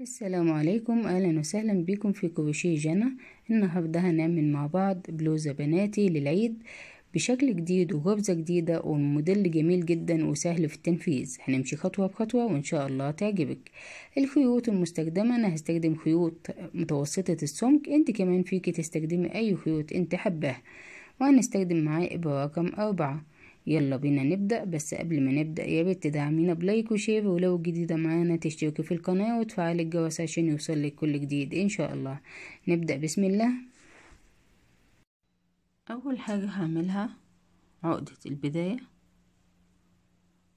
السلام عليكم اهلا وسهلا بكم في كروشيه جنى النهارده هنعمل مع بعض بلوزه بناتي للعيد بشكل جديد وغبزه جديده والموديل جميل جدا وسهل في التنفيذ هنمشي خطوه بخطوه وان شاء الله تعجبك الخيوط المستخدمه انا هستخدم خيوط متوسطه السمك انت كمان فيكي تستخدمي اي خيوط انت حباها وهنستخدم معاه ابره رقم أربعة يلا بينا نبدأ بس قبل ما نبدأ يا بت دعمينا بلايك وشير ولو جديدة معانا تشتركي في القناة وتفعلي الجرس عشان يوصلك كل جديد ان شاء الله نبدأ بسم الله اول حاجة هعملها عقدة البداية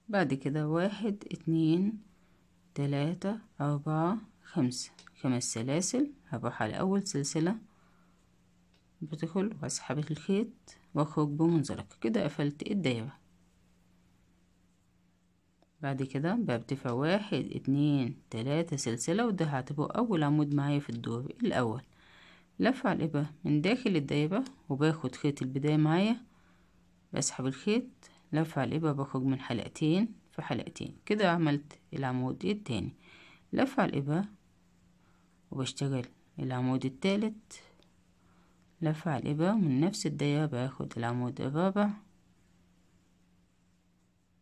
بعد كده واحد اتنين تلاتة أربعة خمسة خمس سلاسل هروح على أول سلسلة بدخل وأسحب الخيط واخرج بمنزلق كده قفلت الدايرة بعد كده برتفع واحد اتنين تلاتة سلسلة وده هعتبره أول عمود معايا في الدور الأول لف على الإبرة من داخل الدايرة وباخد خيط البداية معايا بسحب الخيط لف على الإبرة بخرج من حلقتين في حلقتين كده عملت العمود التاني لف على الإبرة وبشتغل العمود التالت لف على الإبرة ومن نفس الدايرة باخد العمود الرابع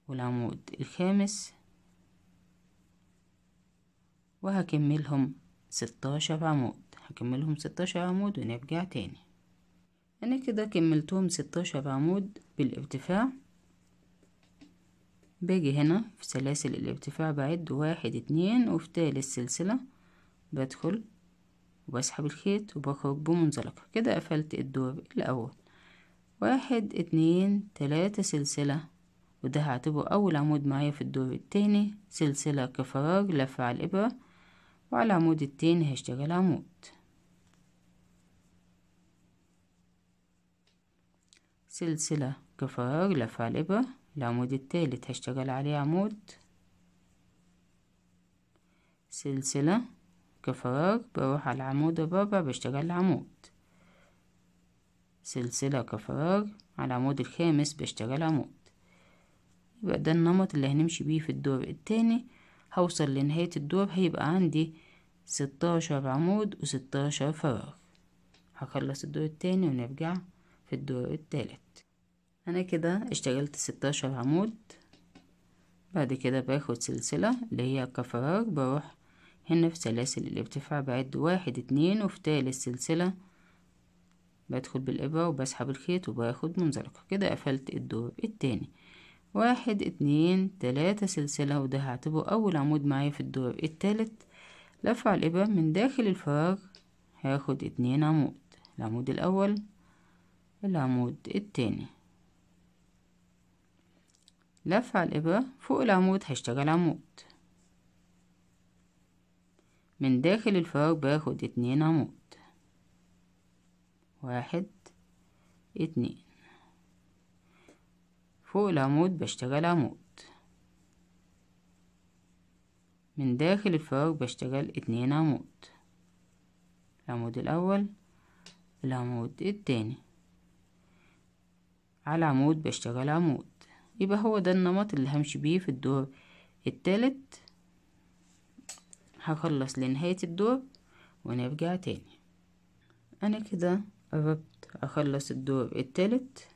والعمود الخامس وهكملهم ستاشر عمود هكملهم ستاشر عمود ونرجع تاني أنا كده كملتهم ستاشر عمود بالارتفاع باجي هنا في سلاسل الارتفاع بعد واحد اتنين وفي تالت سلسلة بدخل وبسحب الخيط وبخرج بمنزلقة كده قفلت الدور الأول واحد اتنين تلاتة سلسلة وده هعتبره أول عمود معايا في الدور التاني سلسلة كفراغ لفة على الإبرة وعلى العمود التاني هشتغل عمود سلسلة كفراغ لفة على الإبرة العمود التالت هشتغل عليه عمود سلسلة كفراغ بروح على العمود الرابع بشتغل العمود سلسلة كفراغ على العمود الخامس بشتغل عمود يبقى ده النمط اللي هنمشي بيه في الدور التاني هوصل لنهاية الدور هيبقى عندي ستاشر عمود وستاشر فراغ هخلص الدور التاني ونرجع في الدور التالت انا كده اشتغلت ستاشر عمود بعد كده باخد سلسلة اللي هي كفراغ بروح هنا في سلاسل الارتفاع بعد واحد اتنين وفي تالت سلسلة بدخل بالإبرة وبسحب الخيط وباخد منزلقة كده قفلت الدور التاني واحد اتنين تلاتة سلسلة وده هعتبره أول عمود معايا في الدور التالت لف على الإبرة من داخل الفراغ هاخد اتنين عمود العمود الأول العمود التاني لف على الإبرة فوق العمود هشتغل عمود من داخل الفراغ باخد اتنين عمود واحد اتنين فوق العمود بشتغل عمود من داخل الفراغ بشتغل اتنين عمود العمود الأول العمود التاني على عمود بشتغل عمود يبقى هو ده النمط اللي همشي بيه في الدور التالت هخلص لنهاية الدور ونرجع تاني انا كده قربت اخلص الدور التالت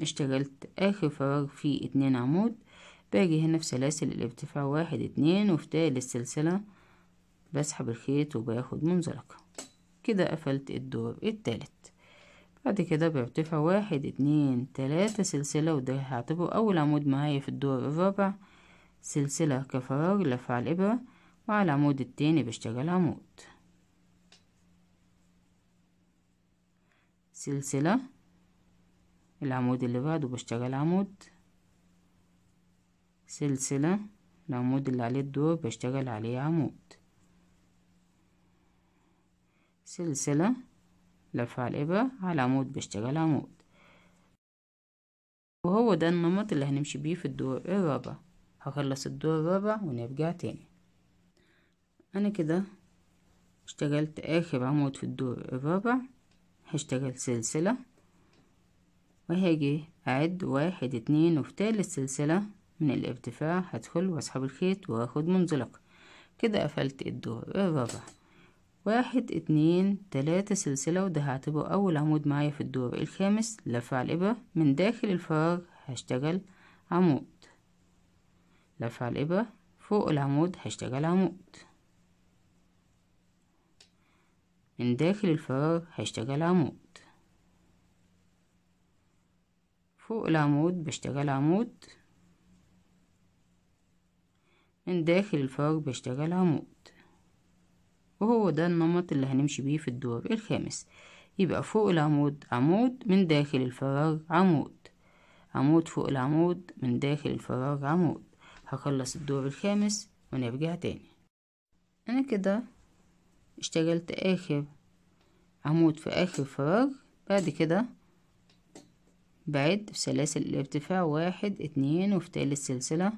اشتغلت اخر فراغ فيه اتنين عمود باجي هنا في سلاسل الارتفاع واحد اتنين وفي تالت سلسلة بسحب الخيط وباخد منزلقة كده قفلت الدور التالت بعد كده بارتفع واحد اتنين تلاتة سلسلة وده هعتبره اول عمود معايا في الدور الرابع سلسلة كفراغ لف على الإبرة وعلى العمود التاني بشتغل عمود سلسلة العمود اللي بعده بشتغل عمود سلسلة العمود اللي عليه الدور بشتغل عليه عمود سلسلة لف على الإبرة على عمود بشتغل عمود وهو ده النمط اللي هنمشي بيه في الدور الرابع هخلص الدور الرابع ونرجع تاني انا كده اشتغلت اخر عمود في الدور الرابع هشتغل سلسلة وهاجي اعد واحد اتنين وفي تالت سلسلة من الارتفاع هدخل واسحب الخيط واخد منزلق كده قفلت الدور الرابع واحد اتنين تلاتة سلسلة وده هعتبره أول عمود معايا في الدور الخامس لفع على الإبرة من داخل الفراغ هشتغل عمود لفة على الإبرة فوق العمود هشتغل عمود من داخل الفراغ هشتغل عمود فوق العمود بشتغل عمود من داخل الفراغ بشتغل عمود وهو ده النمط اللي هنمشي بيه في الدور الخامس يبقى فوق العمود عمود من داخل الفراغ عمود عمود فوق العمود من داخل الفراغ عمود هخلص الدور الخامس ونرجع تاني انا كده اشتغلت اخر عمود في اخر فراغ بعد كده بعد في سلاسل الارتفاع واحد اتنين وفي تالت سلسلة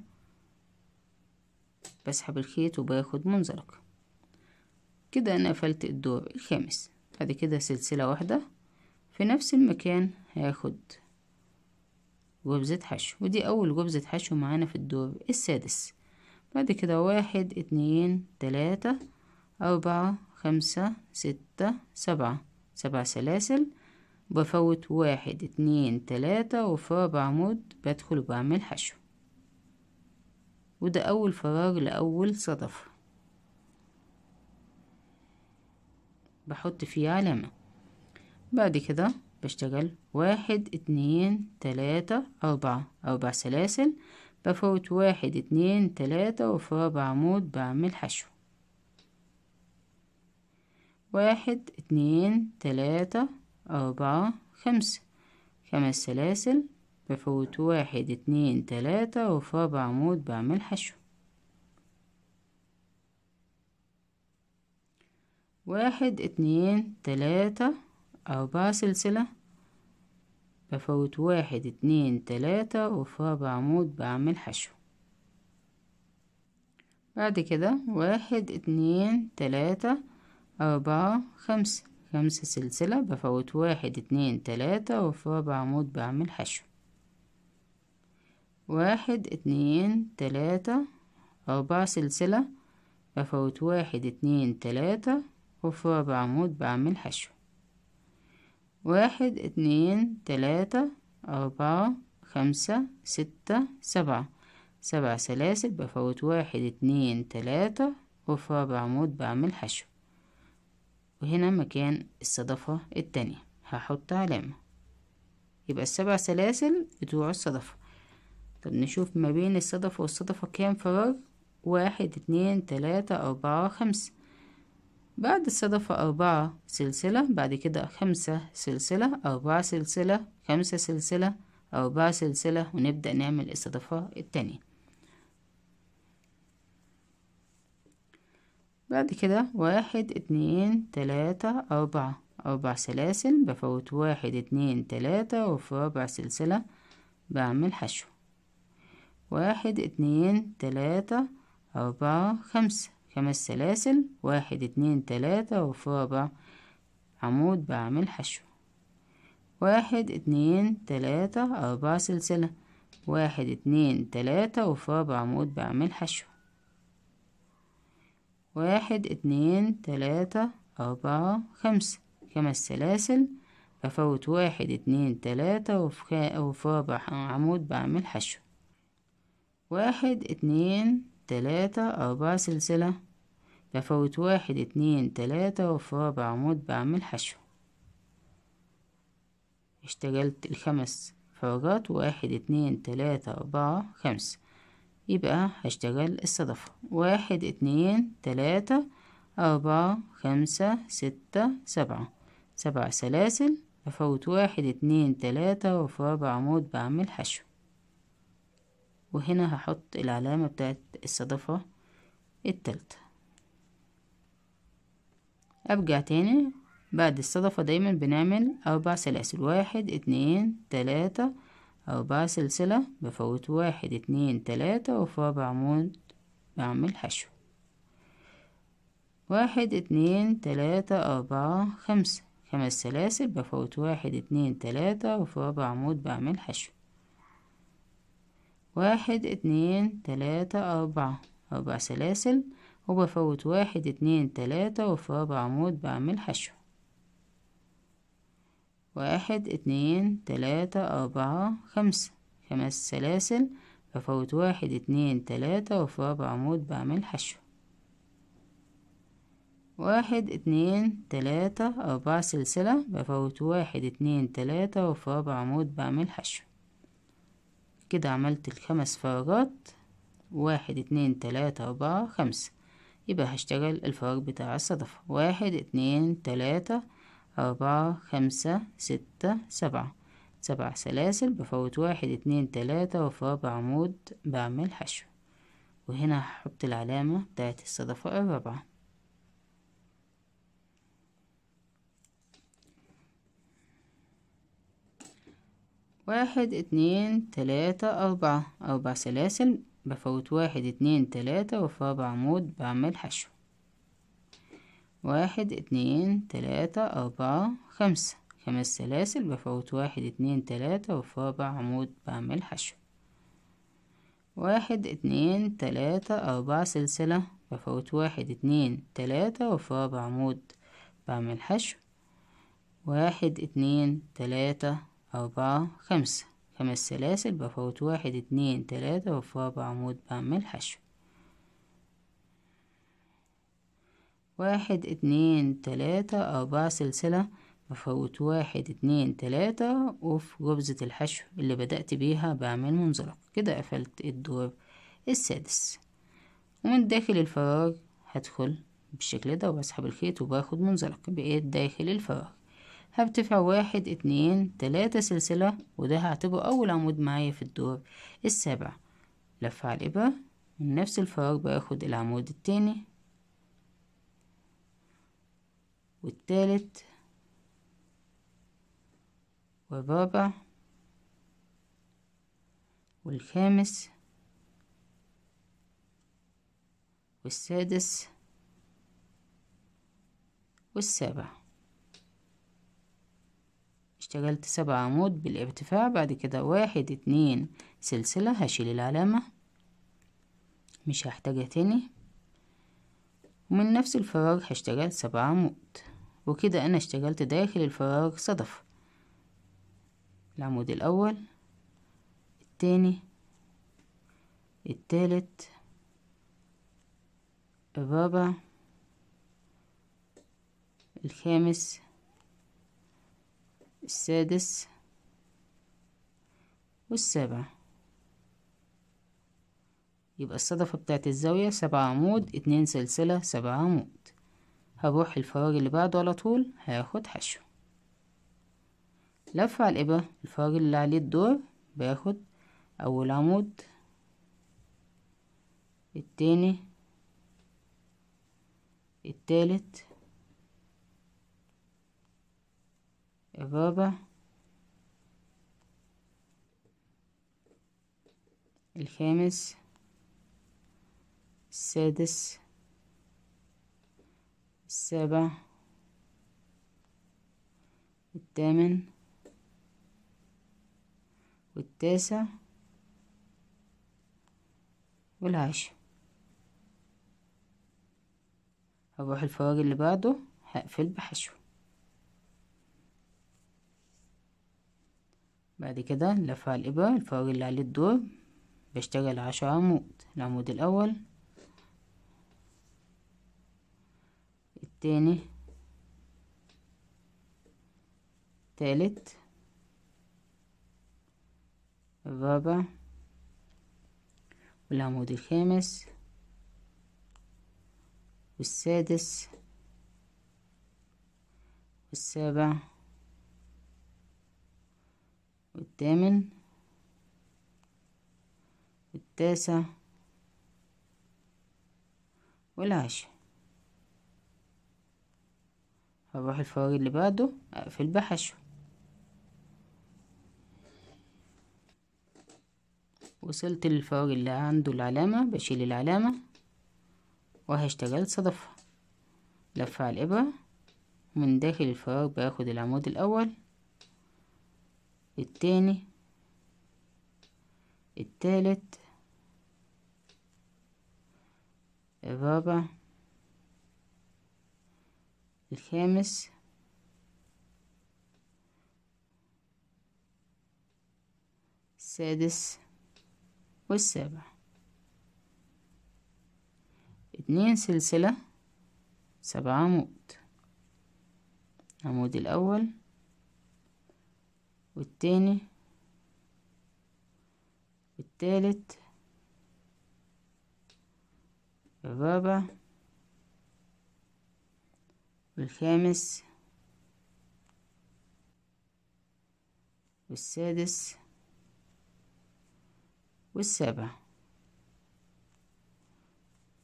بسحب الخيط وباخد منزلق كده انا قفلت الدور الخامس بعد كده سلسلة واحدة في نفس المكان هاخد جبزة حشو ودي أول جبزة حشو معانا في الدور السادس بعد كده واحد اتنين تلاتة أربعة خمسة ستة سبعة سبع سلاسل بفوت واحد اتنين تلاتة وفي رابع عمود بدخل وبعمل حشو وده أول فراغ لأول صدفة بحط فيه علامة بعد كده بشتغل واحد اتنين تلاتة أربعة أربع سلاسل بفوت واحد اتنين تلاتة وفي رابع عمود بعمل حشو واحد اتنين تلاتة أربعة خمسة خمس سلاسل بفوت واحد اتنين تلاتة وفي رابع عمود بعمل حشو واحد اتنين تلاتة أربعة سلسلة بفوت واحد اتنين تلاتة وفي عمود بعمل حشو بعد كده واحد اتنين تلاتة أربعة خمسة خمسة سلسلة بفوت واحد اتنين تلاتة وفي رابع عمود بعمل حشو واحد اتنين تلاتة أربعة سلسلة بفوت واحد اتنين تلاتة وفي رابع عمود بعمل حشو واحد اتنين تلاتة أربعة خمسة ستة سبعة سبع سلاسل بفوت واحد اتنين تلاتة وفي رابع عمود بعمل حشو وهنا مكان الصدفة التانية هحط علامة يبقى السبع سلاسل بتوع الصدفة طب نشوف ما بين الصدفة والصدفة كام فراغ واحد اتنين تلاتة أربعة خمسة بعد الصدفة أربعة سلسلة بعد كده خمسة سلسلة أربعة سلسلة خمسة سلسلة أربعة سلسلة ونبدأ نعمل الصدفة التانية بعد كده واحد اتنين تلاتة أربعة أربع سلاسل بفوت واحد اتنين تلاتة وفي رابع سلسلة بعمل حشو واحد اتنين تلاتة أربعة خمسة خمس سلاسل واحد اتنين تلاتة وفي رابع عمود بعمل حشو واحد اتنين تلاتة أربع سلسلة واحد اتنين تلاتة وفي رابع عمود بعمل حشو واحد اتنين تلاتة أربعة خمسة خمس سلاسل بفوت واحد اتنين تلاتة وفي رابع عمود بعمل حشو واحد اتنين تلاتة أربعة سلسلة بفوت واحد اتنين تلاتة وفي رابع عمود بعمل حشو اشتغلت الخمس فراغات واحد اتنين تلاتة أربعة خمسة يبقى هشتغل الصدفة واحد اتنين تلاتة أربعة خمسة ستة سبعة سبع سلاسل بفوت واحد اتنين تلاتة وفي رابع عمود بعمل حشو وهنا هحط العلامة بتاعت الصدفة التالتة أبقى تاني بعد الصدفة دايما بنعمل أربع سلاسل واحد اتنين تلاتة أربع سلسلة بفوت واحد اتنين تلاتة وفي رابع عمود بعمل حشو واحد اتنين تلاتة أربعة خمسة خمس سلاسل بفوت واحد اتنين تلاتة وفي رابع عمود بعمل حشو واحد اتنين تلاتة أربعة أربع سلاسل وبفوت واحد اتنين تلاتة وفي رابع عمود بعمل حشو واحد اتنين تلاتة أربعة خمسة خمس سلاسل بفوت واحد اتنين تلاتة وفي رابع عمود بعمل حشو واحد اتنين تلاتة أربعة سلسلة بفوت واحد اتنين تلاتة وفي رابع عمود بعمل حشو كده عملت الخمس فراغات واحد اتنين تلاتة أربعة خمسة يبقى هشتغل الفراغ بتاع الصدفة واحد اتنين تلاتة أربعة خمسة ستة سبعة سبع سلاسل بفوت واحد اتنين تلاتة وفي رابع عمود بعمل حشو وهنا هحط العلامة بتاعت الصدفة الرابعة واحد اتنين تلاتة أربعة أربع سلاسل بفوت واحد اتنين تلاتة وفي رابع عمود بعمل حشو واحد اتنين تلاتة أربعة خمسة خمس سلاسل بفوت واحد اتنين تلاتة وفي رابع عمود بعمل حشو واحد اتنين تلاتة أربعة سلسلة بفوت واحد اتنين تلاتة وفي رابع عمود بعمل حشو واحد اتنين تلاتة أربعة خمسة خمس سلاسل بفوت واحد اتنين تلاتة وفي رابع عمود بعمل حشو واحد اتنين تلاتة أربع سلسلة بفوت واحد اتنين تلاتة وفي غرزة الحشو اللي بدأت بيها بعمل منزلق كده قفلت الدور السادس ومن داخل الفراغ هدخل بالشكل ده وبسحب الخيط وباخد منزلق بقيت داخل الفراغ هرتفع واحد اتنين تلاتة سلسلة وده هعتبره أول عمود معايا في الدور السابع لف على الإبرة من نفس الفراغ باخد العمود التاني والتالت والرابع والخامس والسادس والسابع اشتغلت سبع عمود بالارتفاع بعد كده واحد اتنين سلسلة هشيل العلامة مش هحتاجها تاني ومن نفس الفراغ هشتغل سبع عمود وكده انا اشتغلت داخل الفراغ صدف العمود الاول التاني التالت الرابع الخامس السادس والسابع يبقى الصدفة بتاعت الزاوية سبعة عمود اتنين سلسلة سبعة عمود هروح الفراغ اللي بعده على طول هاخد حشو لف على الإبرة الفراغ اللي عليه الدور باخد أول عمود التاني التالت يا بابا الخامس السادس السابع الثامن والتاسع والعاشر هروح الفراغ اللي بعده هقفل بحشو بعد كده نلف على الإبرة الفراغ اللي عليه الدور بشتغل عشرة عمود العمود الأول التاني التالت الرابع والعمود الخامس والسادس والسابع والثامن والتاسع والعاشر هروح الفراغ اللي بعده اقفل بحشو وصلت للفراغ اللي عنده العلامة بشيل العلامة وهشتغل صدفة لفة على الإبرة ومن داخل الفراغ باخد العمود الأول التاني التالت الرابع الخامس السادس والسابع اتنين سلسلة سبعة عمود العمود الأول والتاني والتالت الرابع والخامس والسادس والسابع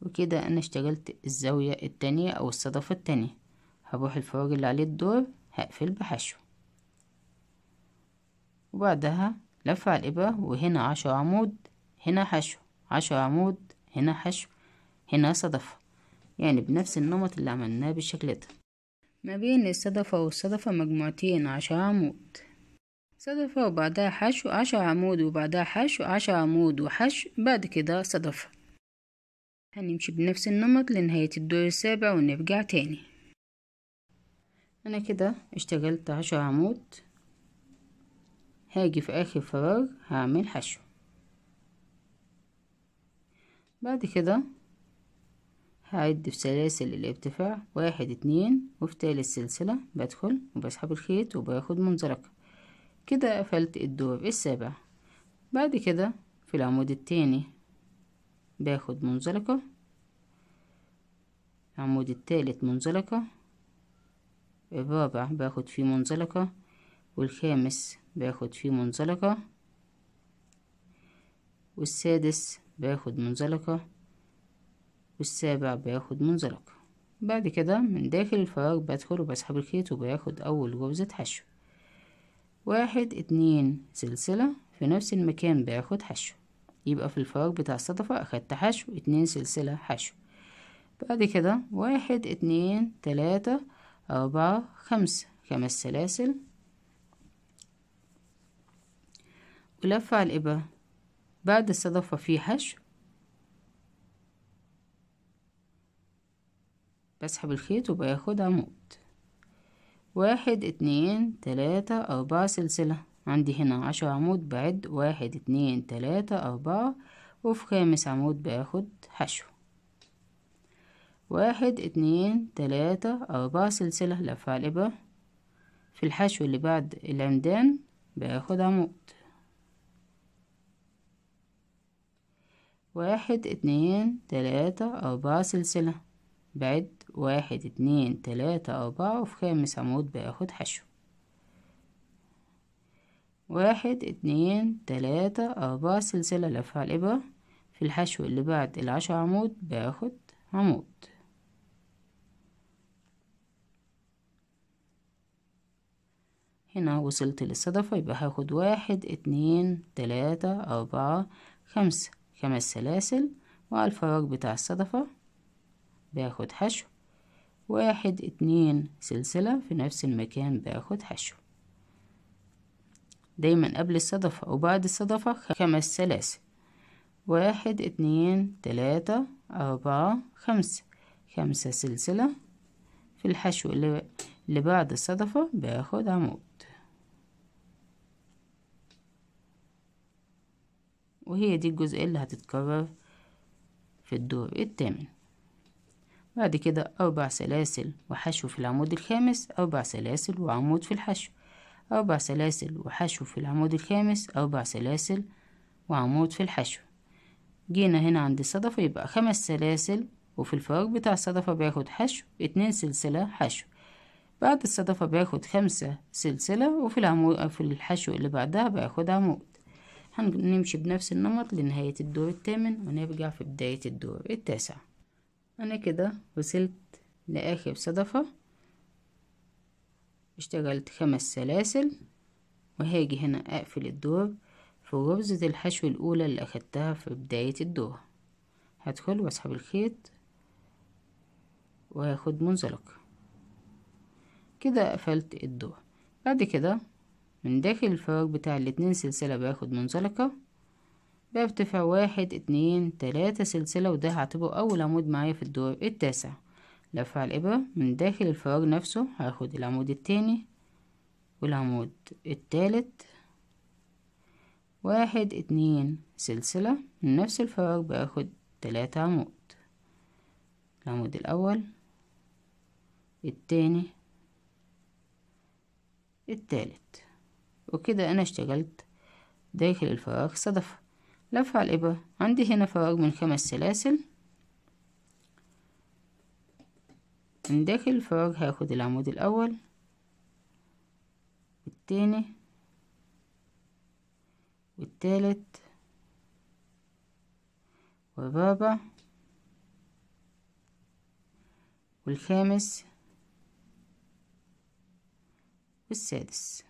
وكده انا اشتغلت الزاوية التانية او الصدفة التانية هروح الفراغ اللي عليه الدور هقفل بحشو وبعدها لف على الإبرة وهنا عشر عمود هنا حشو عشر عمود هنا حشو هنا صدفة يعني بنفس النمط اللي عملناه بالشكل ده ما بين الصدفة والصدفة مجموعتين عشر عمود صدفة وبعدها حشو عشر عمود وبعدها حشو عشر عمود وحشو بعد كده صدفة هنمشي بنفس النمط لنهاية الدور السابع ونرجع تاني أنا كده اشتغلت عشر عمود هاجي في اخر فراغ هعمل حشو بعد كده هعد في سلاسل الارتفاع واحد اتنين وفي تالت سلسلة بدخل وبسحب الخيط وباخد منزلقة كده قفلت الدور السابع بعد كده في العمود التاني باخد منزلقة العمود التالت منزلقة الرابع باخد فيه منزلقة والخامس باخد فيه منزلقة والسادس باخد منزلقة والسابع باخد منزلقة بعد كده من داخل الفراغ بدخل وبسحب الخيط وباخد أول غرزة حشو واحد اتنين سلسلة في نفس المكان باخد حشو يبقى في الفراغ بتاع الصدفة أخدت حشو اتنين سلسلة حشو بعد كده واحد اتنين تلاتة أربعة خمسة خمس سلاسل على الإبر بعد الصدفة في حشو بسحب الخيط وباخد عمود واحد اتنين تلاتة أربعة سلسلة عندي هنا عشر عمود بعد واحد اتنين تلاتة أربعة وفي خامس عمود باخد حشو واحد اتنين تلاتة أربعة سلسلة لفة على الإبرة في الحشو اللي بعد العمدان باخد عمود واحد اتنين تلاتة أربعة سلسلة بعد واحد اتنين تلاتة أربعة وفي خامس عمود باخد حشو واحد اتنين تلاتة أربعة سلسلة لفة على الإبرة في الحشو اللي بعد العشر عمود باخد عمود هنا وصلت للصدفة يبقى هاخد واحد اتنين تلاتة أربعة خمسة خمس سلاسل والفراغ بتاع الصدفة باخد حشو واحد اتنين سلسلة في نفس المكان باخد حشو دايما قبل الصدفة وبعد الصدفة خمس سلاسل واحد اتنين تلاتة أربعة خمسة خمسة سلسلة في الحشو اللي بعد الصدفة باخد عمود وهي دي الجزئية اللي هتتكرر في الدور الثامن بعد كده أربع سلاسل وحشو في العمود الخامس أربع سلاسل وعمود في الحشو أربع سلاسل وحشو في العمود الخامس أربع سلاسل وعمود في الحشو جينا هنا عند الصدفة يبقى خمس سلاسل وفي الفراغ بتاع الصدفة بياخد حشو اتنين سلسلة حشو بعد الصدفة بياخد خمسة سلسلة وفي العمود في الحشو اللي بعدها بياخد عمود هنمشي بنفس النمط لنهاية الدور الثامن ونرجع في بداية الدور التاسع أنا كده وصلت لآخر صدفة اشتغلت خمس سلاسل وهاجي هنا أقفل الدور في غرزة الحشو الأولى اللي أخدتها في بداية الدور هدخل وأسحب الخيط وهاخد منزلق كده قفلت الدور بعد كده من داخل الفراغ بتاع الاتنين سلسلة باخد منزلقة بارتفاع واحد اتنين تلاتة سلسلة وده هعتبره أول عمود معايا في الدور التاسع لفع الإبرة من داخل الفراغ نفسه هاخد العمود التاني والعمود التالت واحد اتنين سلسلة من نفس الفراغ باخد تلاتة عمود العمود الأول التاني التالت وكده أنا اشتغلت داخل الفراغ صدفة لفة على الإبرة عندي هنا فراغ من خمس سلاسل من داخل الفراغ هاخد العمود الأول والتاني والتالت والرابع والخامس والسادس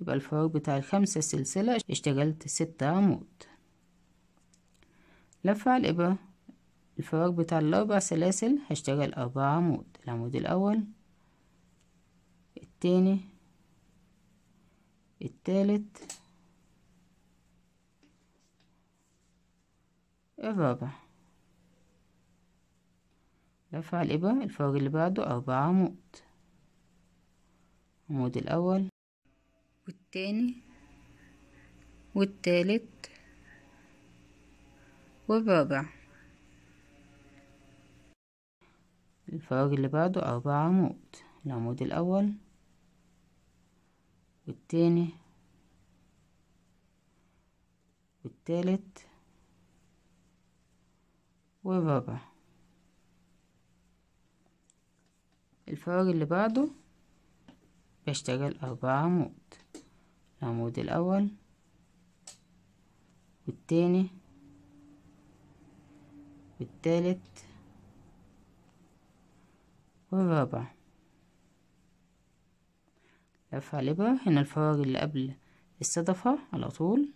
يبقى الفراغ بتاع الخمسة سلسلة اشتغلت ستة عمود لفة على الإبرة الفراغ بتاع الأربع سلاسل هشتغل أربع عمود العمود الأول التاني التالت الرابع لف على الإبرة الفراغ اللي بعده أربع عمود العمود الأول والتاني والتالت والرابع الفراغ اللي بعده أربع عمود العمود الأول والتاني والتالت والرابع الفراغ اللي بعده بشتغل أربع عمود العمود الأول والتاني والتالت والرابع لفة على الإبرة هنا الفراغ اللي قبل الصدفة على طول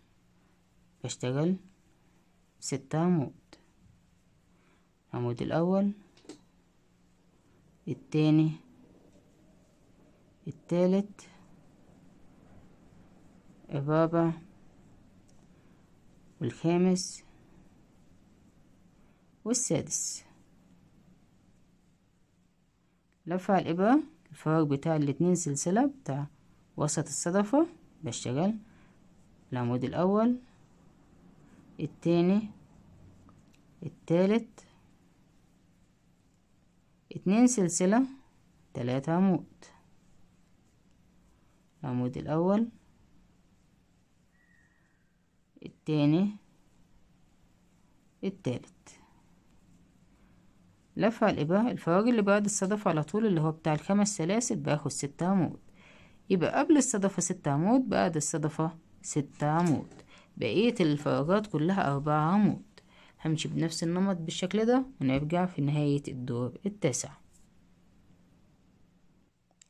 بشتغل ستة عمود العمود الأول التاني التالت إبابة والخامس والسادس لف على الإبرة الفراغ بتاع الاتنين سلسلة بتاع وسط الصدفة بشتغل العمود الأول التاني التالت اتنين سلسلة تلاتة عمود العمود الأول التاني التالت على الإباء الفراغ اللي بعد الصدف على طول اللي هو بتاع الخمس سلاسل باخد ست عمود يبقى قبل الصدفة ست عمود بعد الصدفة ست عمود بقية الفراغات كلها أربعة عمود همشي بنفس النمط بالشكل ده ونرجع في نهاية الدور التاسع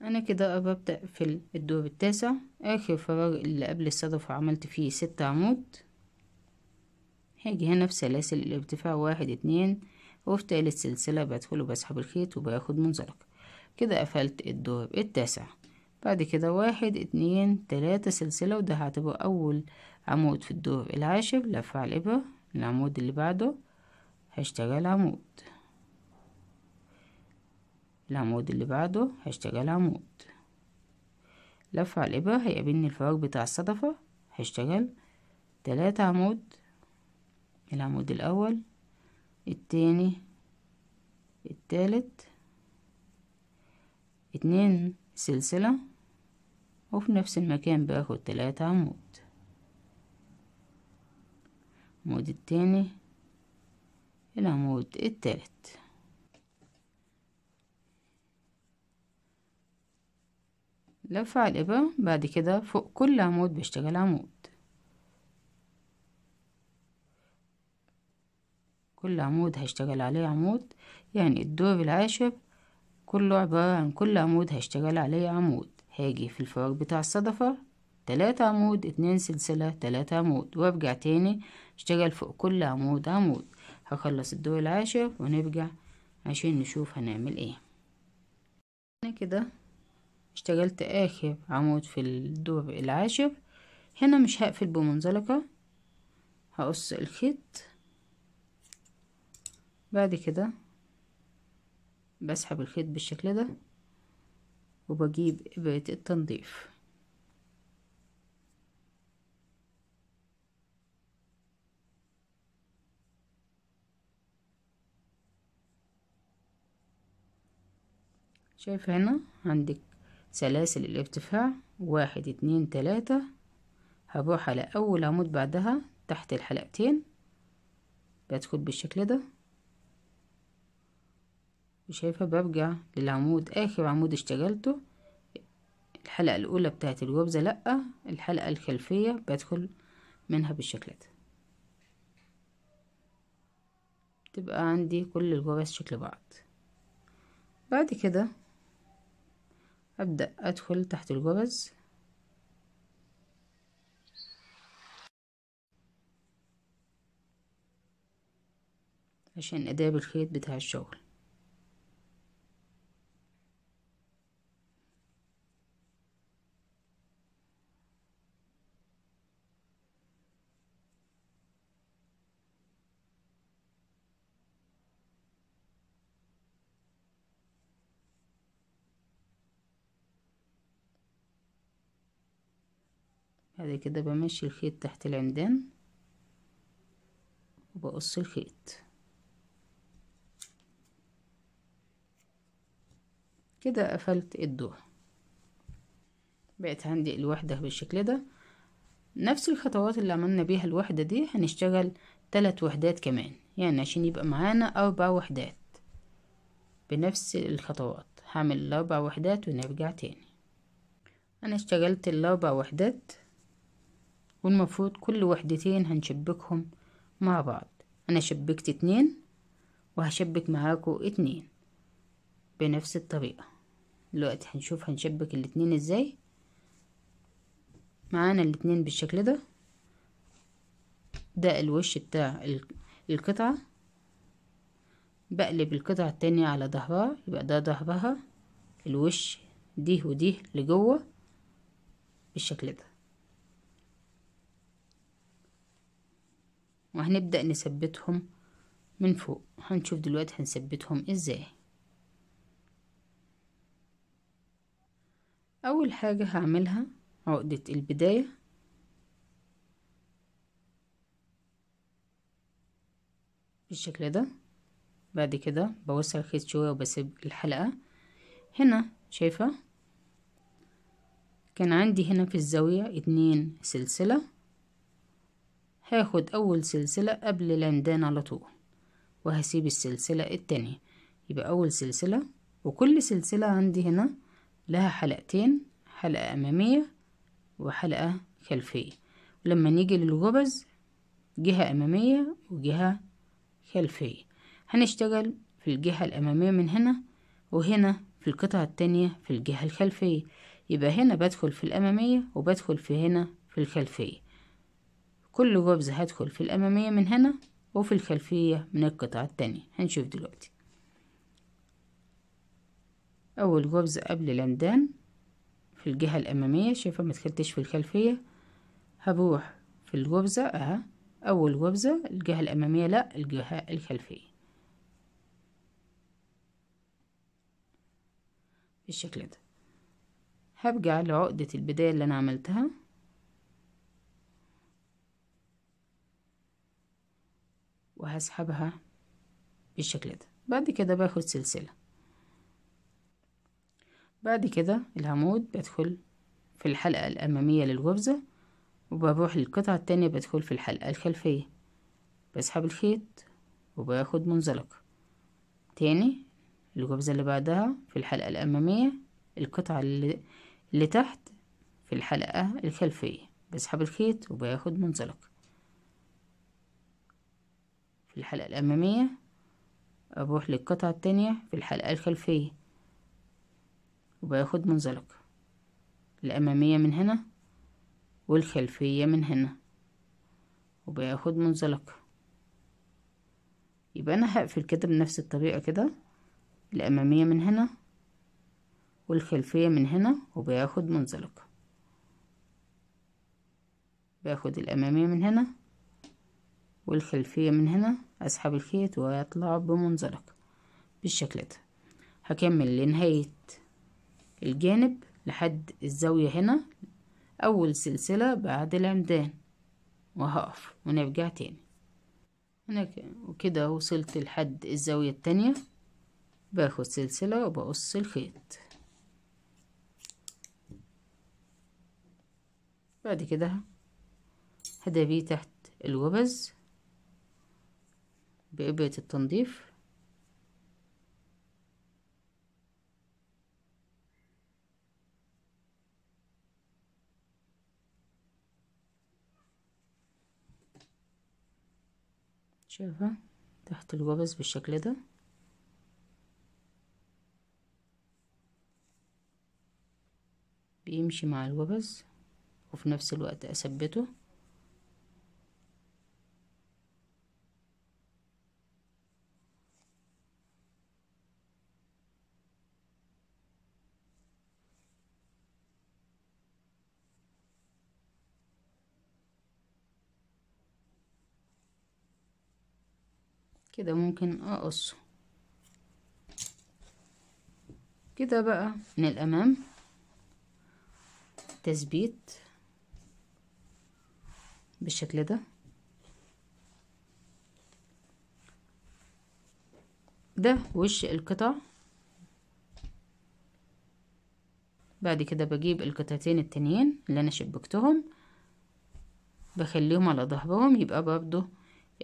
انا كده ببدأ في الدور التاسع اخر فراغ اللي قبل الصدفة عملت فيه ست عمود هاجي هنا في سلاسل الارتفاع واحد اتنين وفي تالت سلسلة بدخل وبسحب الخيط وباخد منزلق كده قفلت الدور التاسع بعد كده واحد اتنين تلاتة سلسلة وده هعتبره أول عمود في الدور العاشر لفع على الإبرة العمود اللي بعده هشتغل عمود العمود اللي بعده هشتغل عمود لف على الإبرة هيقابلني الفراغ بتاع الصدفة هشتغل تلاتة عمود العمود الأول التاني التالت اتنين سلسلة وفي نفس المكان باخد تلاتة عمود العمود التاني العمود التالت على الإبرة بعد كده فوق كل عمود بشتغل عمود كل عمود هشتغل عليه عمود يعني الدور العاشر كله عبارة عن كل عمود هشتغل عليه عمود هاجي في الفراغ بتاع الصدفة تلاتة عمود اتنين سلسلة تلاتة عمود وارجع تاني اشتغل فوق كل عمود عمود هخلص الدور العاشر ونرجع عشان نشوف هنعمل ايه كده اشتغلت اخر عمود في الدور العاشر هنا مش هقفل بمنزلقة هقص الخيط بعد كده بسحب الخيط بالشكل ده وبجيب إبرة التنظيف شايف هنا عندك سلاسل الارتفاع واحد اتنين تلاتة هروح على أول عمود بعدها تحت الحلقتين بدخل بالشكل ده وشايفة برجع للعمود آخر عمود اشتغلته الحلقة الأولى بتاعت الغرزة لأ الحلقة الخلفية بدخل منها بالشكل ده تبقى عندي كل الغرز شكل بعض بعد كده أبدأ أدخل تحت الجبز عشان أداب الخيط بتاع الشغل كده بمشي الخيط تحت العمدان وبقص الخيط كده قفلت الدور بقت عندي الوحدة بالشكل ده نفس الخطوات اللي عملنا بيها الوحدة دي هنشتغل تلات وحدات كمان يعني عشان يبقى معانا أربع وحدات بنفس الخطوات هعمل الأربع وحدات ونرجع تاني أنا اشتغلت الأربع وحدات والمفروض كل وحدتين هنشبكهم مع بعض أنا شبكت اتنين وهشبك معاكو اتنين بنفس الطريقة دلوقتي هنشوف هنشبك الاتنين ازاي معانا الاتنين بالشكل ده ده الوش بتاع القطعة بقلب القطعة التانية على ظهرها يبقى ده ظهرها الوش دي وديه لجوه بالشكل ده وهنبدأ نثبتهم من فوق هنشوف دلوقتي هنثبتهم ازاي اول حاجة هعملها عقدة البداية بالشكل ده بعد كده بوسع الخيط شوية وبسيب الحلقة هنا شايفة كان عندي هنا في الزاوية اتنين سلسلة هاخد أول سلسلة قبل لندان على طول وهسيب السلسلة التانية يبقى أول سلسلة وكل سلسلة عندي هنا لها حلقتين حلقة أمامية وحلقة خلفية ولما نيجي للجبز جهة أمامية وجهة خلفية هنشتغل في الجهة الأمامية من هنا وهنا في القطعة التانية في الجهة الخلفية يبقى هنا بدخل في الأمامية وبدخل في هنا في الخلفية كل جوبز هدخل في الأمامية من هنا وفي الخلفية من القطعة التانية هنشوف دلوقتي أول جوبز قبل الأمدان في الجهة الأمامية شايفة ما دخلتش في الخلفية هبوح في الجوبزة أها أول جوبزة الجهة الأمامية لأ الجهة الخلفية بالشكل ده على عقدة البداية اللي أنا عملتها وهسحبها بالشكل ده بعد كده باخد سلسلة بعد كده العمود بدخل في الحلقة الأمامية للغرزة وبروح للقطعة التانية بدخل في الحلقة الخلفية بسحب الخيط وباخد منزلق تاني الغرزة اللي بعدها في الحلقة الأمامية القطعة اللي, اللي تحت في الحلقة الخلفية بسحب الخيط وباخد منزلق في الحلقة الأمامية أروح للقطعة التانية في الحلقة الخلفية وباخد منزلق الأمامية من هنا والخلفية من هنا وباخد منزلق يبقى أنا هقفل كده بنفس الطريقة كده الأمامية من هنا والخلفية من هنا وباخد منزلق باخد الأمامية من هنا والخلفية من هنا أسحب الخيط ويطلع بمنزلق بالشكل ده هكمل لنهاية الجانب لحد الزاوية هنا أول سلسلة بعد العمدان وهقف ونرجع تاني هناك وكده وصلت لحد الزاوية التانية باخد سلسلة وبقص الخيط بعد كده هدبيه تحت الوبز بإبرة التنظيف شايفة تحت الجبس بالشكل ده بيمشي مع الجبس وفي نفس الوقت أثبته كده ممكن اقصه كده بقى من الامام تثبيت بالشكل ده ده وش القطع بعد كده بجيب القطعتين التانيين اللي انا شبكتهم بخليهم على ظهرهم يبقى برضه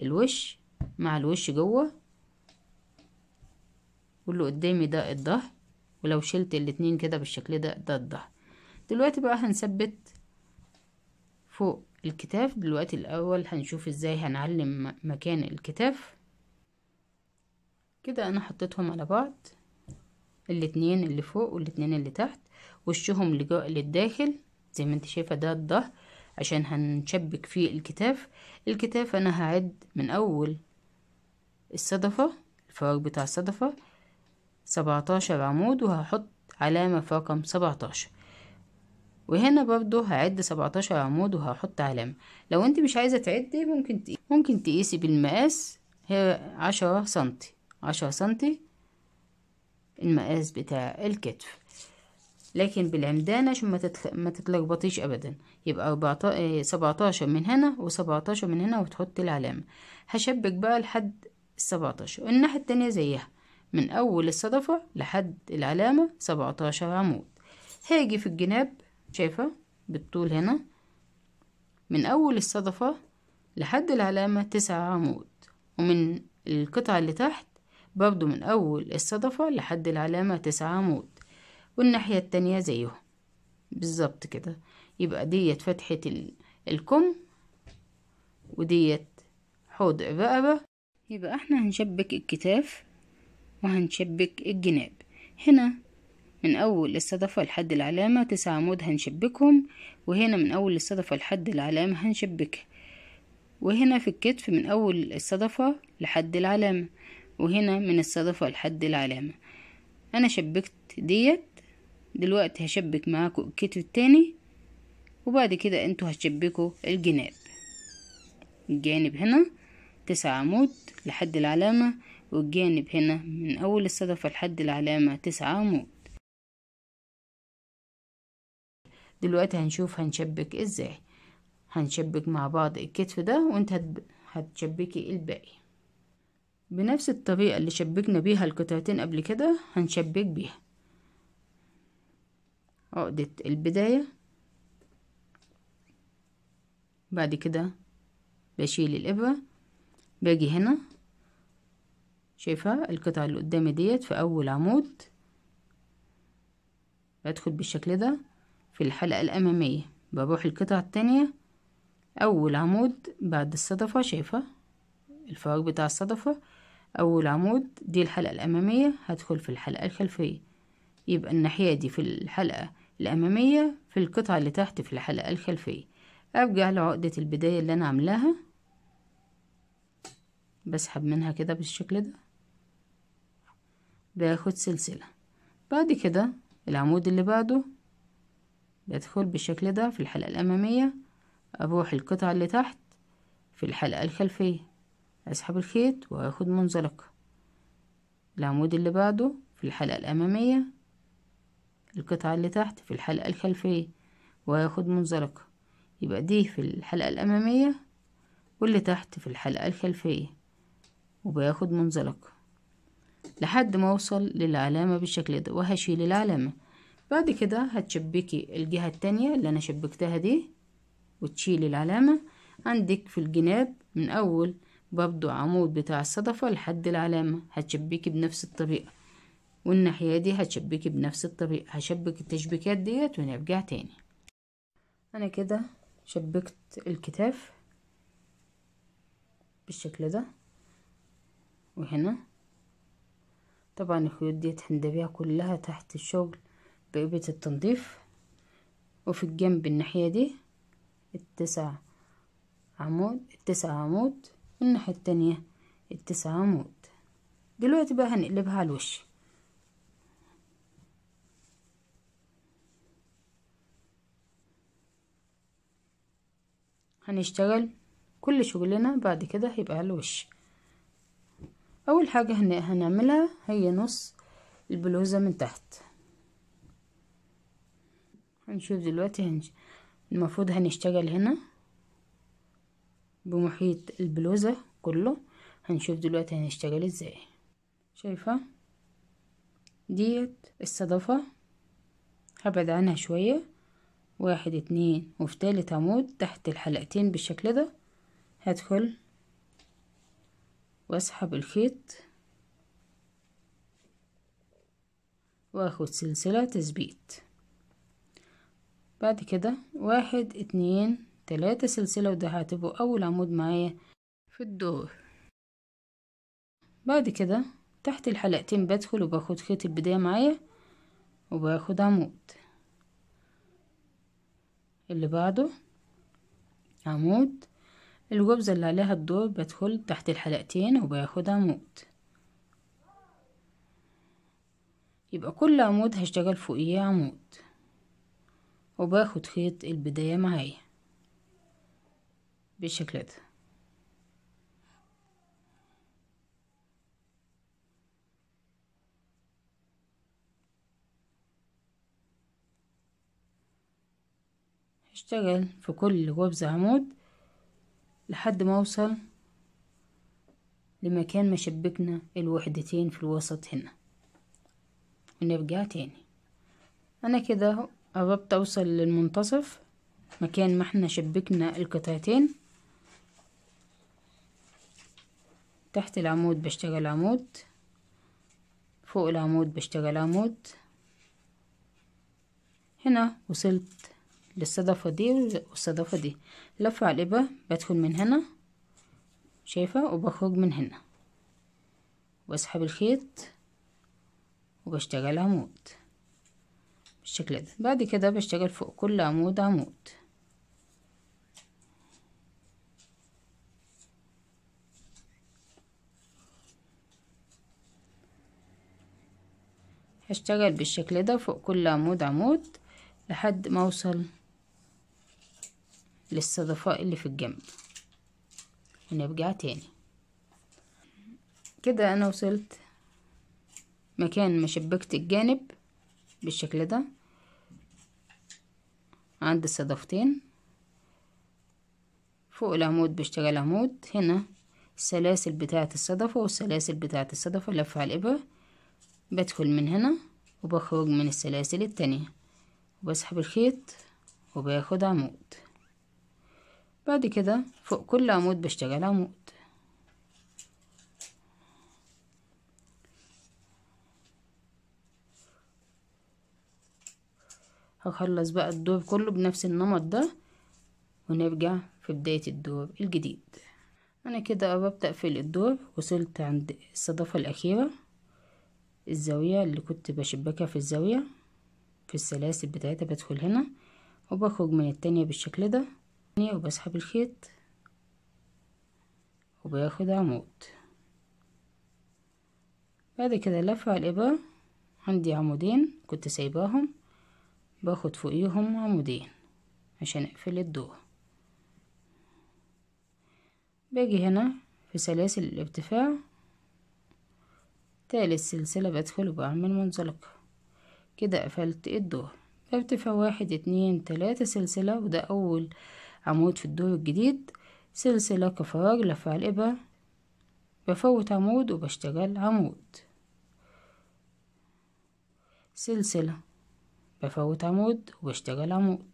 الوش مع الوش جوه واللي قدامي ده الظهر ولو شلت الاتنين كده بالشكل ده ده الظهر دلوقتي بقى هنثبت فوق الكتاف دلوقتي الاول هنشوف ازاي هنعلم مكان الكتاف كده انا حطيتهم على بعض الاتنين اللي فوق والاتنين اللي تحت وشهم للداخل زي ما انت شايفه ده الظهر عشان هنشبك فيه الكتاف الكتاف انا هعد من اول الصدفة الفراغ بتاع الصدفة سبعتاشر عمود وهحط علامة في رقم سبعتاشر وهنا برضو هعد سبعتاشر عمود وهحط علامة لو انت مش عايزة تعدي ممكن تقيسي. ممكن تقيسي بالمقاس هي عشرة سنتي عشرة سنتي المقاس بتاع الكتف لكن بالعمدان عشان ما, ما تتلخبطيش ابدا يبقى 14 سبعتاشر من هنا وسبعتاشر من هنا وتحطي العلامة هشبك بقى لحد السبعتاشر الناحية التانية زيها من أول الصدفة لحد العلامة سبعتاشر عمود هاجي في الجناب شايفة بالطول هنا من أول الصدفة لحد العلامة تسعة عمود ومن القطعة اللي تحت برضو من أول الصدفة لحد العلامة تسعة عمود والناحية التانية زيهم بالظبط كده يبقى ديت فتحة الكم وديت حوض الرقبة يبقى احنا هنشبك الكتاف وهنشبك الجناب هنا من اول الصدفة لحد العلامة تسعة عمود هنشبكهم وهنا من اول الصدفة لحد العلامة هنشبكها وهنا في الكتف من اول الصدفة لحد العلامة وهنا من الصدفة لحد العلامة انا شبكت ديت دلوقتي هشبك معاكم الكتف التاني وبعد كده انتوا هتشبكوا الجناب الجانب هنا تسعة عمود لحد العلامة والجانب هنا من أول الصدفة لحد العلامة تسعة عمود دلوقتي هنشوف هنشبك ازاي هنشبك مع بعض الكتف ده وانت هتشبكي الباقي بنفس الطريقة اللي شبكنا بيها القطعتين قبل كده هنشبك بيها عقدة البداية بعد كده بشيل الإبرة باجي هنا شايفة القطعة اللي قدامي ديت في أول عمود بدخل بالشكل ده في الحلقة الأمامية بروح القطعة التانية أول عمود بعد الصدفة شايفة الفراغ بتاع الصدفة أول عمود دي الحلقة الأمامية هدخل في الحلقة الخلفية يبقى الناحية دي في الحلقة الأمامية في القطعة اللي تحت في الحلقة الخلفية أرجع لعقدة البداية اللي أنا عاملاها بسحب منها كده بالشكل ده باخد سلسلة بعد كده العمود اللي بعده بدخل بالشكل ده في الحلقة الأمامية أروح القطعة اللي تحت في الحلقة الخلفية أسحب الخيط وأخد منزلق العمود اللي بعده في الحلقة الأمامية القطعة اللي تحت في الحلقة الخلفية وأخد منزلق يبقى دي في الحلقة الأمامية واللي تحت في الحلقة الخلفية وباخد منزلق لحد ما اوصل للعلامة بالشكل ده وهشيل العلامة بعد كده هتشبكي الجهة التانية اللي انا شبكتها دي وتشيلي العلامة عندك في الجناب من اول برضو عمود بتاع الصدفة لحد العلامة هتشبكي بنفس الطريقة والناحية دي هتشبكي بنفس الطريقة هشبك التشبيكات ديت ونرجع تاني انا كده شبكت الكتاف بالشكل ده وهنا طبعا الخيوط ديت هندبيها كلها تحت الشغل بإبرة التنظيف وفي الجنب الناحية دي التسع عمود التسع عمود والناحية التانية التسع عمود دلوقتي بقى هنقلبها على الوش هنشتغل كل شغلنا بعد كده هيبقى على الوش اول حاجة هنعملها هي نص البلوزة من تحت هنشوف دلوقتي هنش... المفروض هنشتغل هنا بمحيط البلوزة كله هنشوف دلوقتي هنشتغل ازاي شايفة ديت الصدفة هبعد عنها شوية واحد اتنين وفي تالت عمود تحت الحلقتين بالشكل ده هدخل واسحب الخيط واخد سلسلة تثبيت بعد كده واحد اتنين تلاتة سلسلة وده هعتبره اول عمود معايا في الدور بعد كده تحت الحلقتين بدخل وباخد خيط البداية معايا وباخد عمود اللي بعده عمود الغبزة اللي عليها الدور بدخل تحت الحلقتين وباخد عمود يبقى كل عمود هشتغل فوقيه عمود وباخد خيط البداية معايا بالشكل ده هشتغل في كل غبزة عمود لحد ما اوصل لمكان ما شبكنا الوحدتين في الوسط هنا ونرجع تاني انا كده قربت اوصل للمنتصف مكان ما احنا شبكنا القطعتين تحت العمود بشتغل عمود فوق العمود بشتغل عمود هنا وصلت للصدفة دي والصدفة دي لف على الإبرة بدخل من هنا شايفة وبخرج من هنا واسحب الخيط وبشتغل عمود بالشكل ده بعد كده بشتغل فوق كل عمود عمود هشتغل بالشكل ده فوق كل عمود عمود لحد ما اوصل للصدفاء اللي في الجنب ونرجع تاني كده انا وصلت مكان ما شبكت الجانب بالشكل ده عند الصدفتين فوق العمود بشتغل عمود هنا السلاسل بتاعة الصدفة والسلاسل بتاعة الصدفة لف على الإبرة بدخل من هنا وبخرج من السلاسل التانية وبسحب الخيط وباخد عمود بعد كده فوق كل عمود بشتغل عمود هخلص بقى الدور كله بنفس النمط ده ونرجع في بداية الدور الجديد انا كده قربت اقفل الدور وصلت عند الصدفة الاخيرة الزاوية اللي كنت بشبكها في الزاوية في السلاسل بتاعتها بدخل هنا وبخرج من التانية بالشكل ده وبسحب الخيط وباخد عمود بعد كده لف على الإبرة عندي عمودين كنت سايباهم باخد فوقيهم عمودين عشان اقفل الدور باجي هنا في سلاسل الارتفاع تالت سلسلة بدخل وبعمل منزلقة كده قفلت الدور برتفع واحد اتنين تلاتة سلسلة وده أول عمود في الدور الجديد سلسلة كفراغ لفع الإبرة بفوت عمود وبشتغل عمود سلسلة بفوت عمود وبشتغل عمود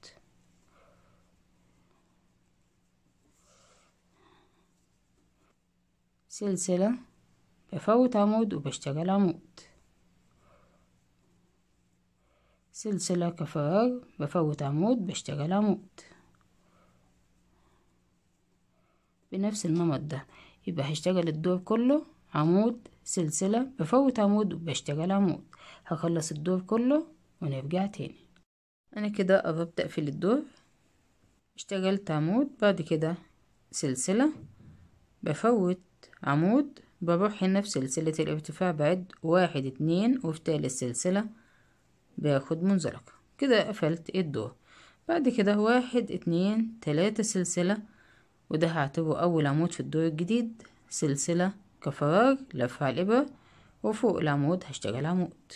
سلسلة بفوت عمود وبشتغل عمود سلسلة كفراغ بفوت عمود بشتغل عمود بنفس النمط ده يبقى هشتغل الدور كله عمود سلسلة بفوت عمود وبشتغل عمود هخلص الدور كله ونرجع تاني انا كده قربت اقفل الدور اشتغلت عمود بعد كده سلسلة بفوت عمود بروح هنا في سلسلة الارتفاع بعد واحد اتنين وفي تالت سلسلة باخد منزلقة كده قفلت الدور بعد كده واحد اتنين تلاتة سلسلة وده هعتبره أول عمود في الدور الجديد سلسلة كفراغ على الإبرة وفوق العمود هشتغل عمود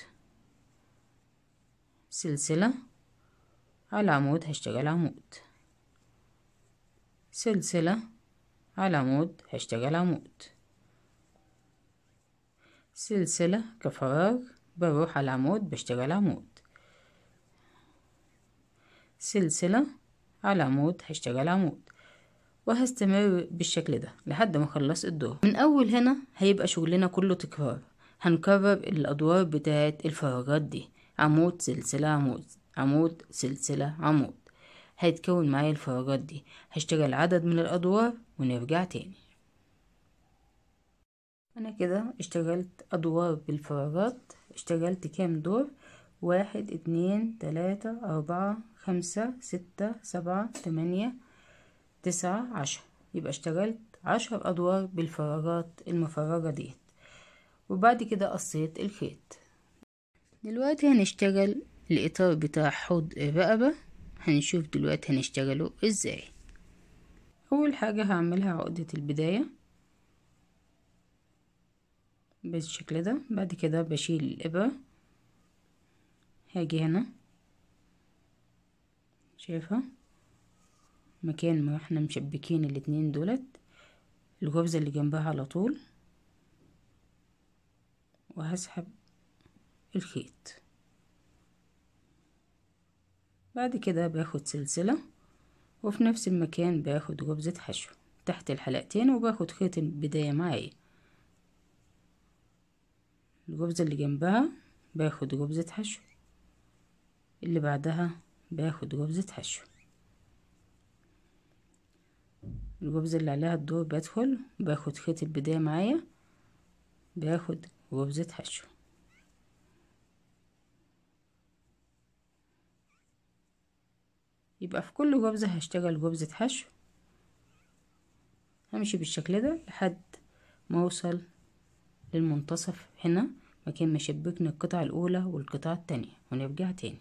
سلسلة على عمود هشتغل عمود سلسلة على عمود هشتغل عمود سلسلة كفراغ بروح على عمود بشتغل عمود سلسلة على عمود هشتغل عمود وهستمر بالشكل ده لحد ما اخلص الدور من اول هنا هيبقى شغلنا كله تكرار هنكرر الادوار بتاعه الفراغات دي عمود سلسله عمود عمود سلسله عمود هيتكون معايا الفراغات دي هشتغل عدد من الادوار ونرجع تاني انا كده اشتغلت ادوار بالفراغات اشتغلت كام دور واحد اتنين تلاتة اربعة خمسة ستة سبعة تمانية تسعة عشر يبقى اشتغلت عشر أدوار بالفراغات المفرغة ديت وبعد كده قصيت الخيط دلوقتي هنشتغل الإطار بتاع حوض الرقبة هنشوف دلوقتي هنشتغله ازاي أول حاجة هعملها عقدة البداية بالشكل ده بعد كده بشيل الإبرة هاجي هنا شايفها مكان ما احنا مشبكين الاتنين دولت الخبزة اللي جنبها على طول وهسحب الخيط بعد كده باخد سلسلة وفي نفس المكان باخد خبزة حشو تحت الحلقتين وباخد خيط البداية معايا الخبزة اللي جنبها باخد خبزة حشو اللي بعدها باخد خبزة حشو الجبز اللي عليها الدور بدخل باخد خيط البداية معايا باخد جبزة حشو يبقى في كل جبزة هشتغل جبزة حشو همشي بالشكل ده لحد ما اوصل للمنتصف هنا مكان ما شبكني القطعة الاولى والقطعة التانية ونرجع تاني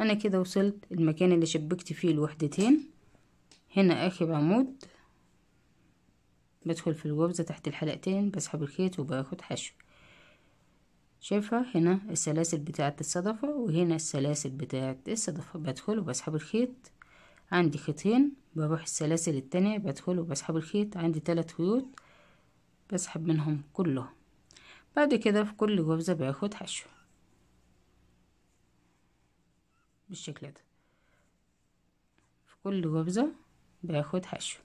انا كده وصلت المكان اللي شبكت فيه الوحدتين هنا اخر عمود بدخل في الغرزة تحت الحلقتين بسحب الخيط وباخد حشو شايفة هنا السلاسل بتاعة الصدفة وهنا السلاسل بتاعة الصدفة بدخل وبسحب الخيط عندي خيطين بروح السلاسل التانية بدخل وبسحب الخيط عندي تلات خيوط بسحب منهم كلهم بعد كده في كل غرزة باخد حشو بالشكل ده في كل غرزة باخد حشو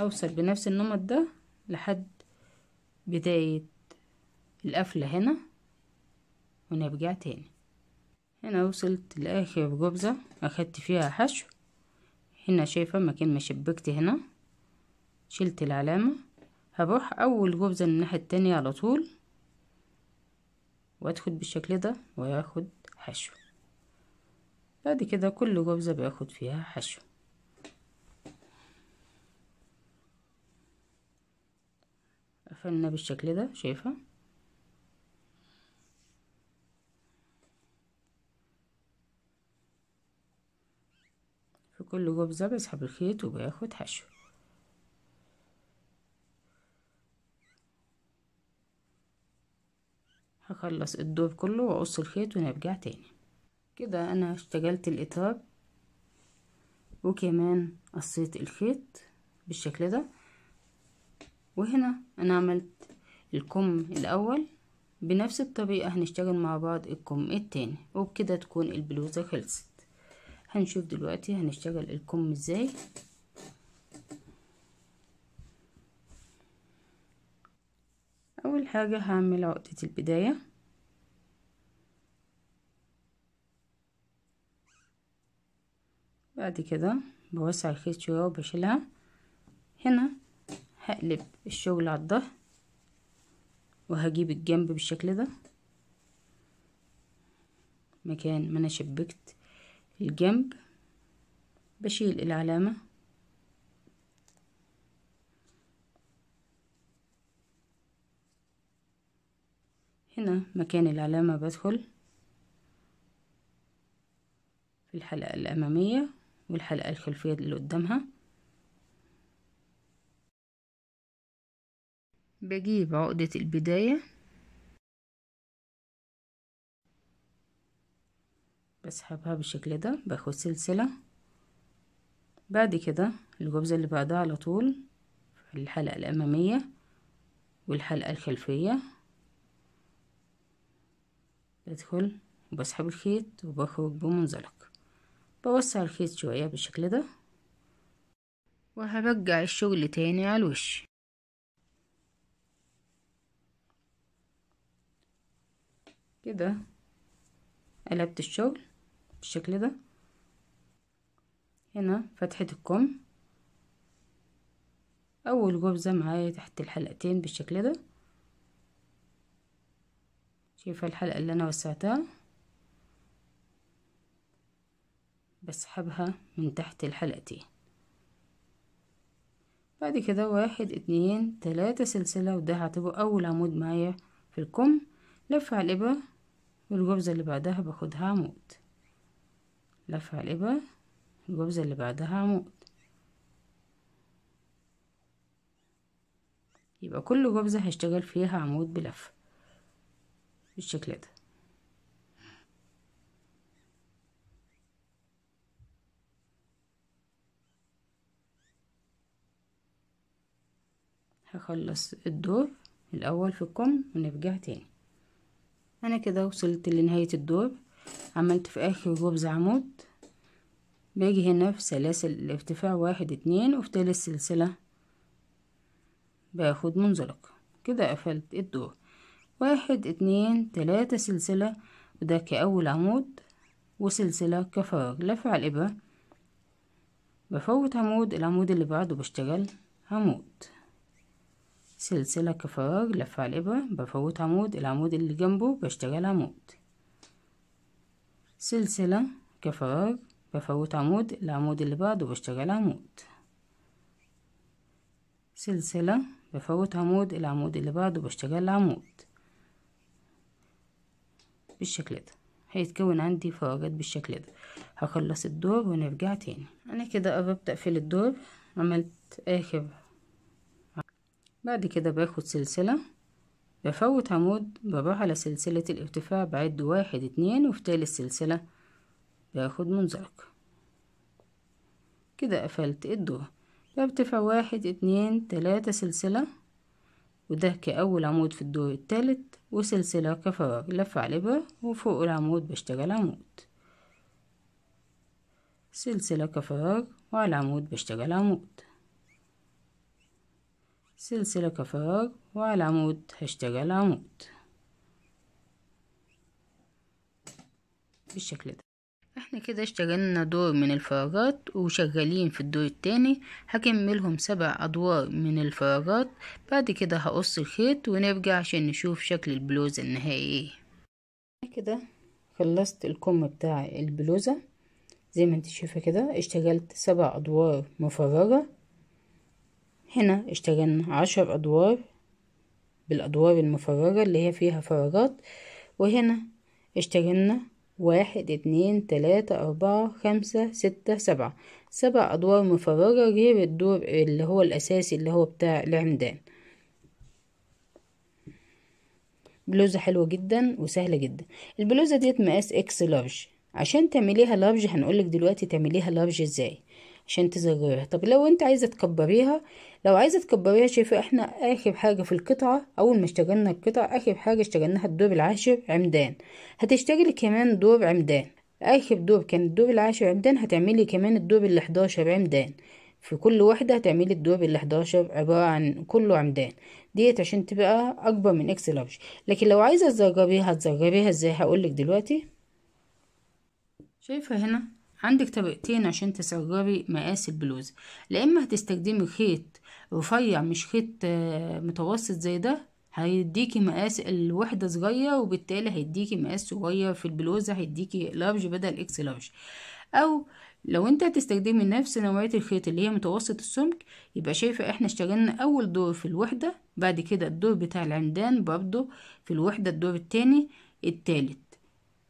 هوصل بنفس النمط ده لحد بداية القفلة هنا ونرجع تاني هنا وصلت لآخر جبزة أخدت فيها حشو هنا شايفة مكان ما شبكت هنا شلت العلامة هروح أول جبزة من الناحية التانية على طول وأدخل بالشكل ده وأخد حشو ادي كده كل جوزة باخد فيها حشو قفلنا بالشكل ده شايفة في كل جبزة بسحب الخيط وباخد حشو هخلص الدور كله واقص الخيط ونرجع تاني كده انا اشتغلت الاطار وكمان قصيت الخيط بالشكل ده وهنا انا عملت الكم الاول بنفس الطريقة هنشتغل مع بعض الكم التاني وبكده تكون البلوزة خلصت هنشوف دلوقتي هنشتغل الكم ازاي اول حاجة هعمل عقدة البداية بعد كده بوسع الخيط شوية وبشيلها هنا هقلب الشغل على الظهر وهجيب الجنب بالشكل ده مكان ما انا شبكت الجنب بشيل العلامة هنا مكان العلامة بدخل في الحلقة الأمامية والحلقة الخلفية اللي قدامها بجيب عقدة البداية بسحبها بالشكل ده باخد سلسلة بعد كده الجبزة اللي بعدها على طول في الحلقة الأمامية والحلقة الخلفية بدخل وبسحب الخيط وبخرج بمنزلق بوسع الخيط شوية بالشكل ده وهرجع الشغل تاني على الوش كده قلبت الشغل بالشكل ده هنا فتحة الكم اول جبزة معايا تحت الحلقتين بالشكل ده شايفة الحلقة اللي انا وسعتها بسحبها من تحت الحلقتين بعد كده واحد اتنين تلاتة سلسلة وده هتبقى أول عمود معايا في الكم لفة على الإبرة والجبزة اللي بعدها باخدها عمود لفة على الإبرة الجبزة اللي بعدها عمود يبقى كل جبزة هشتغل فيها عمود بلفة بالشكل ده هخلص الدور الأول في الكم ونرجع تاني أنا كده وصلت لنهاية الدور عملت في آخر ربع عمود باجي هنا في سلاسل الارتفاع واحد اتنين وفي تالت سلسلة باخد منزلق كده قفلت الدور واحد اتنين تلاتة سلسلة وده كأول عمود وسلسلة كفراغ لف على الإبرة بفوت عمود العمود اللي بعده بشتغل عمود سلسلة كفراغ لفة الإبرة بفوت عمود العمود اللي جنبه بشتغل عمود سلسلة كفراغ بفوت عمود العمود اللي بعده بشتغل عمود سلسلة بفوت عمود العمود اللي بعده بشتغل عمود بالشكل ده هيتكون عندي فراغات بالشكل ده هخلص الدور ونرجع تاني انا كده قربت اقفل الدور عملت اخر بعد كده باخد سلسلة بفوت عمود بروح على سلسلة الارتفاع بعد واحد اتنين وفي تالت سلسلة باخد منزلق كده قفلت الدور برتفع واحد اتنين تلاتة سلسلة وده كأول عمود في الدور التالت وسلسلة كفراغ لف على الإبرة وفوق العمود بشتغل عمود سلسلة كفراغ وعلى عمود بشتغل عمود سلسلة كفوق وعلى عمود هشتغل عمود بالشكل ده احنا كده اشتغلنا دور من الفراغات وشغالين في الدور التاني هكملهم سبع ادوار من الفراغات بعد كده هقص الخيط ونرجع عشان نشوف شكل البلوزة النهائي ايه كده خلصت الكم بتاع البلوزة زي ما انت شايفة كده اشتغلت سبع ادوار مفرغة هنا اشتغلنا عشر أدوار بالأدوار المفرغة اللي هي فيها فراغات وهنا اشتغلنا واحد اتنين تلاتة أربعة خمسة ستة سبعة سبع أدوار مفرغة غير الدور اللي هو الأساسي اللي هو بتاع العمدان بلوزة حلوة جدا وسهلة جدا البلوزة ديت مقاس اكس لارج عشان تعمليها لارج هنقولك دلوقتي تعمليها لارج ازاي عشان تزريها طب لو انت عايزه تكبريها لو عايزه تكبريها شايفه احنا اخر حاجه في القطعه اول ما اشتغلنا القطعه اخر حاجه اشتغلناها الدور العاشر عمدان هتشتغلي كمان دور عمدان اخر دور كان الدور العاشر عمدان هتعملي كمان الدور ال11 عمدان في كل واحدة هتعملي الدور ال11 عبارة عن كله عمدان ديت عشان تبقى أكبر من إكس لارج لكن لو عايزة تزربيها هتزربيها ازاي هقولك دلوقتي شايفة هنا عندك طريقتين عشان تصغري مقاس البلوزة لا اما هتستخدمي خيط رفيع مش خيط آه، متوسط زي ده هيديكي مقاس الوحدة صغير وبالتالي هيديكي مقاس صغير في البلوزة هيديكي لارج بدل اكس لارج او لو انت هتستخدمي نفس نوعية الخيط اللي هي متوسط السمك يبقى شايفة احنا اشتغلنا اول دور في الوحدة بعد كده الدور بتاع العمدان برضو في الوحدة الدور التاني التالت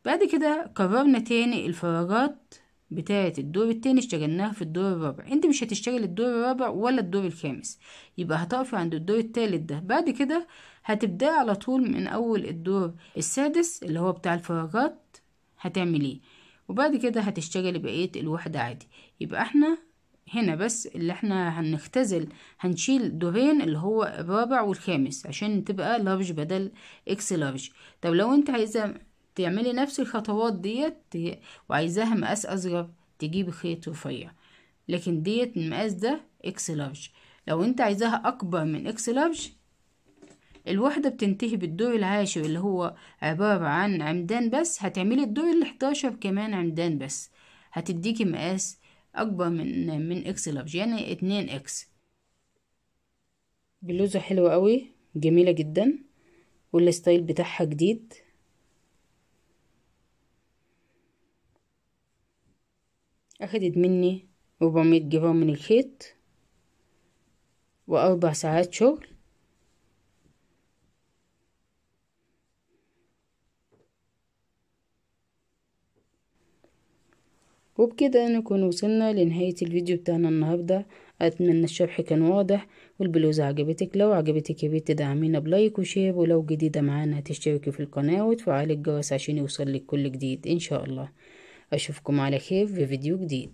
بعد كده كررنا تاني الفراغات بتاعة الدور التاني اشتغلناها في الدور الرابع انت مش هتشتغل الدور الرابع ولا الدور الخامس يبقى هتقفي عند الدور التالت ده بعد كده هتبدأ على طول من أول الدور السادس اللي هو بتاع الفراغات ايه وبعد كده هتشتغلي بقية الوحدة عادي يبقى احنا هنا بس اللي احنا هنختزل هنشيل دورين اللي هو الرابع والخامس عشان تبقى لارج بدل اكس لارج طب لو انت عايزه تعملي نفس الخطوات ديت وعايزاها مقاس اصغر تجيبي خيط رفيع لكن ديت المقاس ده اكس لارج لو انت عايزاها اكبر من اكس لارج الوحدة بتنتهي بالدور العاشر اللي هو عبارة عن عمدان بس هتعملي الدور الاحداشر كمان عمدان بس هتديكي مقاس أكبر من من إكس لارج يعني اتنين إكس بلوزة حلوة قوي جميلة جدا والستايل بتاعها جديد أخدت مني ربعمية جرام من الخيط وأربع ساعات شغل وبكده نكون وصلنا لنهاية الفيديو بتاعنا النهاردة أتمنى الشرح كان واضح والبلوزة عجبتك لو عجبتك يا ريت تدعمينا بلايك وشير ولو جديدة معانا تشتركي في القناة وتفعلي الجرس عشان يوصلك كل جديد إن شاء الله أشوفكم على خير في فيديو جديد